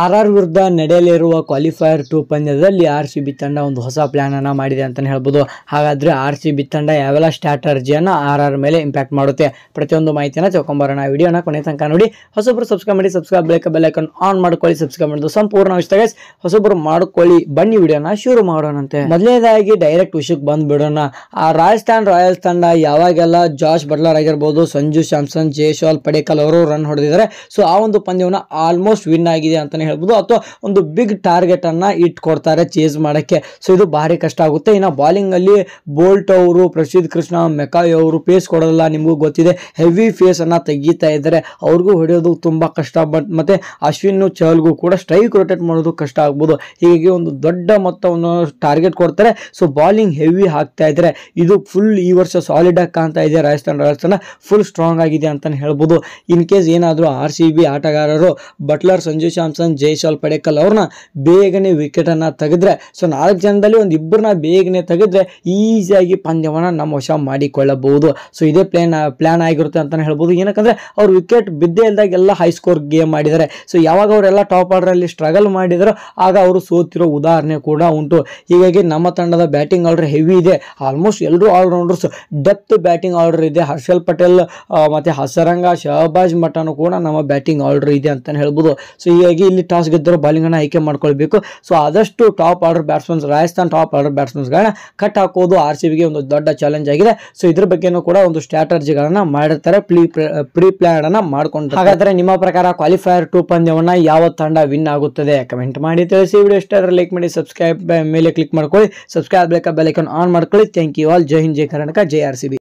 R R ವಿರುದ್ಧ ನಡೆಯಲಿರುವ qualifier two ಪಂದ್ಯದಲ್ಲಿ ಆರ್ ಸಿ ಬಿ ತಂಡ ಒಂದು ಹೊಸ ಪ್ಲ್ಯಾನನ್ನು ಮಾಡಿದೆ ಅಂತಲೇ ಹೇಳ್ಬೋದು ಹಾಗಾದ್ರೆ ಆರ್ ಸಿ ಬಿ ತಂಡ ಯಾವೆಲ್ಲ ಸ್ಟ್ರಾಟರ್ಜಿಯನ್ನು ಆರ್ ಆರ್ ಮೇಲೆ ಇಂಪ್ಯಾಕ್ಟ್ ಮಾಡುತ್ತೆ ಪ್ರತಿಯೊಂದು ಮಾಹಿತಿಯನ್ನು ತಿಳ್ಕೊಂಬರೋಣ ವಿಡಿಯೋನ ಕೊನೆ ತನಕ ನೋಡಿ ಹೊಸೊಬ್ಬರು ಸಬ್ಸ್ಕ್ರೈಬ್ ಮಾಡಿ ಸಬ್ಸ್ಕ್ರೈಬ್ ಬೆಲ್ ಬೆಲ್ಲೈಕನ್ ಆನ್ ಮಾಡ್ಕೊಳ್ಳಿ ಸಬ್ಸ್ಕ್ರೈಬ್ ಮಾಡೋದು ಸಂಪೂರ್ಣ ಇಷ್ಟ ಹೊಸೊಬ್ಬರು ಮಾಡ್ಕೊಳ್ಳಿ ಬನ್ನಿ ವಿಡಿಯೋನ ಶುರು ಮಾಡೋಣಂತೆ ಮೊದಲನೇದಾಗಿ ಡೈರೆಕ್ಟ್ ವಿಷಯಕ್ಕೆ ಬಿಡೋಣ ಆ ರಾಜಸ್ಥಾನ್ ರಾಯಲ್ಸ್ ತಂಡ ಯಾವಾಗೆಲ್ಲ ಜಾಶ್ ಬಟ್ಲರ್ ಆಗಿರ್ಬೋದು ಸಂಜು ಸ್ಯಾಮ್ಸನ್ ಜೇಶ್ವಾಲ್ ಪಡೇಕಲ್ ಅವರು ರನ್ ಹೊಡೆದಿದ್ದಾರೆ ಸೊ ಆ ಒಂದು ಪಂದ್ಯವನ್ನು ಆಲ್ಮೋಸ್ಟ್ ವಿನ್ ಆಗಿದೆ ಅಂತ ಅಂತಲೇ ಹೇಳ್ಬೋದು ಅಥವಾ ಒಂದು ಬಿಗ್ ಟಾರ್ಗೆಟನ್ನು ಇಟ್ಕೊಡ್ತಾರೆ ಚೇಸ್ ಮಾಡೋಕ್ಕೆ ಸೊ ಇದು ಭಾರಿ ಕಷ್ಟ ಆಗುತ್ತೆ ಇನ್ನು ಬಾಲಿಂಗಲ್ಲಿ ಬೋಲ್ಟ್ ಅವರು ಪ್ರಸಿದ್ಧ ಕೃಷ್ಣ ಮೆಕಾಯ್ ಅವರು ಪೇಸ್ ಕೊಡೋದಿಲ್ಲ ನಿಮಗೂ ಗೊತ್ತಿದೆ ಹೆವಿ ಫೇಸನ್ನು ತೆಗೀತಾ ಇದ್ದಾರೆ ಅವ್ರಿಗೂ ಹೊಡೆಯೋದು ತುಂಬ ಕಷ್ಟ ಬಟ್ ಮತ್ತು ಅಶ್ವಿನ್ ಚಹಲ್ಗೂ ಕೂಡ ಸ್ಟ್ರೈಕ್ ರೊಟೇಟ್ ಮಾಡೋದು ಕಷ್ಟ ಆಗ್ಬೋದು ಹೀಗೆ ಒಂದು ದೊಡ್ಡ ಮೊತ್ತವನ್ನು ಟಾರ್ಗೆಟ್ ಕೊಡ್ತಾರೆ ಸೊ ಬಾಲಿಂಗ್ ಹೆವಿ ಹಾಕ್ತಾ ಇದ್ದಾರೆ ಇದು ಫುಲ್ ಈ ವರ್ಷ ಸಾಲಿಡಾಗಿ ಕಾಣ್ತಾ ಇದೆ ರಾಜಸ್ಥಾನ್ ರಾಜಸ್ಥಾನ ಫುಲ್ ಸ್ಟ್ರಾಂಗ್ ಆಗಿದೆ ಅಂತಲೇ ಹೇಳ್ಬೋದು ಇನ್ ಕೇಸ್ ಏನಾದರೂ ಆರ್ ಸಿ ಬಿ ಆಟಗಾರರು ಬಟ್ಲರ್ ಸಂಜು ಸ್ಯಾಮ್ಸನ್ ಕಿರಣ್ ಜೈಶಾಲ್ ಪಡೇಕಲ್ ಅವ್ರನ್ನ ಬೇಗನೆ ವಿಕೆಟನ್ನು ತೆಗೆದ್ರೆ ಸೊ ನಾಲ್ಕು ಜನದಲ್ಲಿ ಒಂದು ಇಬ್ಬರನ್ನ ಬೇಗನೆ ತೆಗೆದ್ರೆ ಈಸಿಯಾಗಿ ಪಂದ್ಯವನ್ನು ನಮ್ಮ ವಶ ಮಾಡಿಕೊಳ್ಳಬಹುದು ಸೊ ಇದೇ ಪ್ಲ್ಯಾನ್ ಪ್ಲ್ಯಾನ್ ಆಗಿರುತ್ತೆ ಅಂತಲೇ ಹೇಳ್ಬೋದು ಏನಕ್ಕಂದರೆ ಅವ್ರು ವಿಕೆಟ್ ಬಿದ್ದೇ ಇಲ್ದಾಗ ಎಲ್ಲ ಹೈ ಸ್ಕೋರ್ ಗೇಮ್ ಮಾಡಿದ್ದಾರೆ ಸೊ ಯಾವಾಗ ಅವರೆಲ್ಲ ಟಾಪ್ ಅಲ್ಲಿ ಸ್ಟ್ರಗಲ್ ಮಾಡಿದರೋ ಆಗ ಅವರು ಸೋತಿರೋ ಉದಾಹರಣೆ ಕೂಡ ಉಂಟು ಹೀಗಾಗಿ ನಮ್ಮ ತಂಡದ ಬ್ಯಾಟಿಂಗ್ ಆರ್ಡರ್ ಹೆವಿ ಇದೆ ಆಲ್ಮೋಸ್ಟ್ ಎಲ್ಲರೂ ಆಲ್ರೌಂಡರ್ಸ್ ಡೆಪ್ತ್ ಬ್ಯಾಟಿಂಗ್ ಆರ್ಡರ್ ಇದೆ ಹರ್ಷಲ್ ಪಟೇಲ್ ಮತ್ತು ಹಸರಂಗ ಶಹಬಾಜ್ ಮಠನು ಕೂಡ ನಮ್ಮ ಬ್ಯಾಟಿಂಗ್ ಆರ್ಡರ್ ಇದೆ ಅಂತಾನೆ ಹೇಳ್ಬೋದು ಸೊ ಹೀಗಾಗಿ ಇಲ್ಲಿ ಟಾಸ್ ಗೆದ್ದರೂ ಬೌಲಿಂಗನ್ನು ಆಯ್ಕೆ ಮಾಡ್ಕೊಳ್ಬೇಕು ಸೊ ಆದಷ್ಟು top order batsmen Rajasthan top order ಬ್ಯಾಟ್ಸ್ಮನ್ಸ್ಗಳನ್ನ ಕಟ್ ಹಾಕೋದು ಆರ್ ಸಿ ಬಿಗೆ ಒಂದು ದೊಡ್ಡ ಚಾಲೆಂಜ್ ಆಗಿದೆ ಸೊ ಇದ್ರ ಬಗ್ಗೆನೂ ಕೂಡ ಒಂದು ಸ್ಟ್ರಾಟಜಿಗಳನ್ನು ಮಾಡಿರ್ತಾರೆ ಪ್ಲೀ ಪ್ರೀ ಪ್ಲ್ಯಾನನ್ನು ಮಾಡ್ಕೊಂಡು ಹಾಗಾದ್ರೆ ನಿಮ್ಮ ಪ್ರಕಾರ ಕ್ವಾಲಿಫೈಯರ್ ಟು ಪಂದ್ಯವನ್ನು ಯಾವ ತಂಡ ವಿನ್ ಆಗುತ್ತದೆ ಕಮೆಂಟ್ ಮಾಡಿ ತಿಳಿಸಿ ವಿಡಿಯೋ ಇಷ್ಟ ಲೈಕ್ ಮಾಡಿ ಸಬ್ಸ್ಕ್ರೈಬ್ ಮೇಲೆ ಕ್ಲಿಕ್ ಮಾಡ್ಕೊಳ್ಳಿ ಸಬ್ಸ್ಕ್ರೈಬ್ ಬೇಕಾ ಬೆಲೈಕನ್ ಆನ್ ಮಾಡ್ಕೊಳ್ಳಿ ಥ್ಯಾಂಕ್ ಯು ಆಲ್ ಜೈ ಹಿಂದ್ ಜೈ ಕರ್ನಾಟಕ ಜೆ ಆರ್ ಸಿ ಬಿ